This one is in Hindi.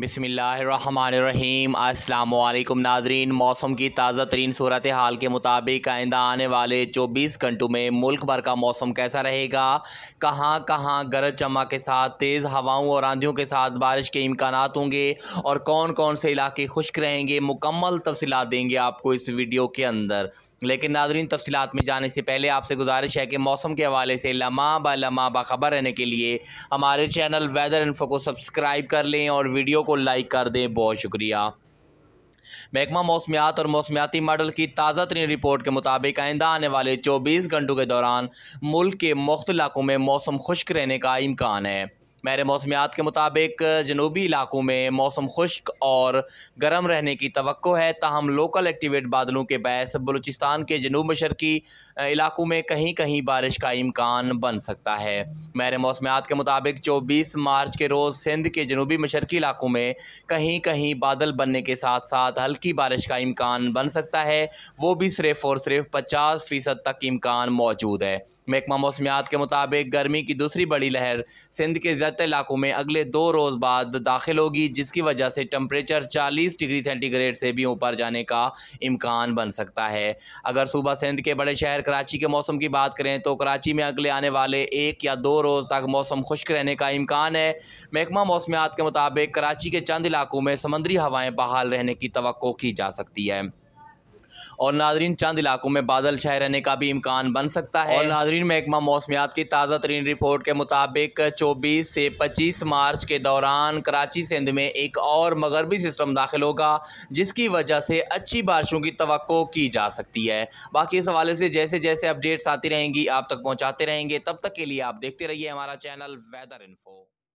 बिसमीम् अल्लाम नाजरीन मौसम की ताज़ा तरीन सूरत हाल के मुताबिक आइंदा आने वाले 24 घंटों में मुल्क भर का मौसम कैसा रहेगा कहाँ कहाँ गरज चमक के साथ तेज़ हवाओं और आंधियों के साथ बारिश के इम्कान होंगे और कौन कौन से इलाके खुश्क रहेंगे मुकम्मल तफसलत देंगे आपको इस वीडियो के अंदर लेकिन नाजरीन तफसीत में जाने से पहले आपसे गुजारिश है कि मौसम के हवाले से लमा ब लमा बाखबर रहने के लिए हमारे चैनल वेदर इन्फो को सब्सक्राइब कर लें और वीडियो को लाइक कर दें बहुत शुक्रिया महकमा मौसमियात और मौसमियाती मॉडल की ताज़ा तरीन रिपोर्ट के मुताबिक आइंदा आने वाले चौबीस घंटों के दौरान मुल्क के मुख्त इलाकों में मौसम खुश्क रहने का इम्कान है महर मौसमियात के मुताबिक जनूबी इलाकों में मौसम खुश्क और गर्म रहने की तो है तहम लोकल एक्टिवेट बादलों के बैस बलूचिस्तान के जनूब मशरकी इलाकों में कहीं कहीं बारिश का इम्कान बन सकता है मेरे मौसमियात के मुताबिक चौबीस मार्च के रोज़ सिंध के जनूबी मशरकी इलाकों में कहीं कहीं बादल बनने के साथ साथ हल्की बारिश का इम्कान बन सकता है वो भी सिर्फ और सिर्फ पचास फ़ीसद तक इम्कान मौजूद है महकमा मौसमियात के मुताबिक गर्मी की दूसरी बड़ी लहर सिंध के ज़्यादातर इलाकों में अगले दो रोज़ बाद दाखिल होगी जिसकी वजह से टम्परेचर चालीस डिग्री सेंटीग्रेड से भी ऊपर जाने का इम्कान बन सकता है अगर सूबा सिंध के बड़े शहर कराची के मौसम की बात करें तो कराची में अगले आने वाले एक या दो रोज़ तक मौसम खुश्क रहने का इम्कान है महकमा मौसमियात के मुताबिक कराची के चंद इलाकों में समंदरी हवाएँ बहाल रहने की तो की जा सकती है और नाजरीन चंद इलाकों में बादल छाए रहने का भी इम्कान बन सकता है और नाजरीन महकमा मौसमियात की ताज़ा तरीन रिपोर्ट के मुताबिक चौबीस से पच्चीस मार्च के दौरान कराची सिंध में एक और मगरबी सिस्टम दाखिल होगा जिसकी वजह से अच्छी बारिशों की तो की जा सकती है बाकी इस हवाले से जैसे जैसे अपडेट्स आती रहेंगी आप तक पहुँचाते रहेंगे तब तक के लिए आप देखते रहिए हमारा चैनल वेदर इन्फो